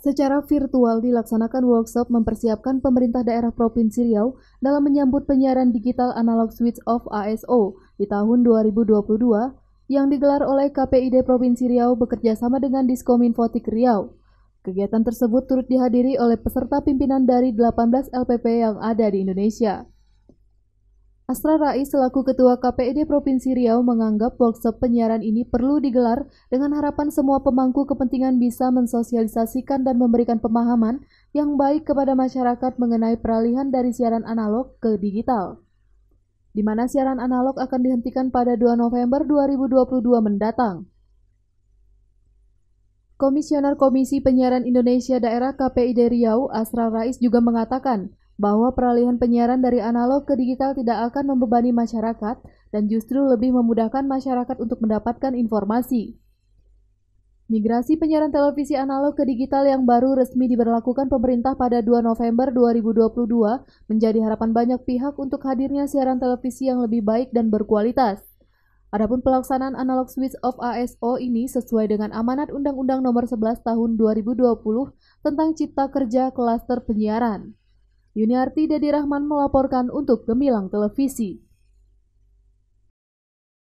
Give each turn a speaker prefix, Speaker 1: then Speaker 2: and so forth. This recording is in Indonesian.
Speaker 1: Secara virtual dilaksanakan workshop mempersiapkan pemerintah daerah Provinsi Riau dalam menyambut penyiaran digital analog switch off ASO di tahun 2022 yang digelar oleh KPID Provinsi Riau bekerjasama dengan Diskominfotik Riau. Kegiatan tersebut turut dihadiri oleh peserta pimpinan dari 18 LPP yang ada di Indonesia. Astra Rai selaku Ketua KPED Provinsi Riau menganggap workshop penyiaran ini perlu digelar dengan harapan semua pemangku kepentingan bisa mensosialisasikan dan memberikan pemahaman yang baik kepada masyarakat mengenai peralihan dari siaran analog ke digital. Di mana siaran analog akan dihentikan pada 2 November 2022 mendatang. Komisioner Komisi Penyiaran Indonesia Daerah KPID Riau, Asra Rais juga mengatakan, bahwa peralihan penyiaran dari analog ke digital tidak akan membebani masyarakat dan justru lebih memudahkan masyarakat untuk mendapatkan informasi. Migrasi penyiaran televisi analog ke digital yang baru resmi diberlakukan pemerintah pada 2 November 2022 menjadi harapan banyak pihak untuk hadirnya siaran televisi yang lebih baik dan berkualitas. Adapun pelaksanaan analog switch of ASO ini sesuai dengan amanat Undang-Undang Nomor 11 Tahun 2020 tentang Cipta Kerja Klaster Penyiaran. Yuniarti Dedi Rahman melaporkan untuk Gemilang Televisi.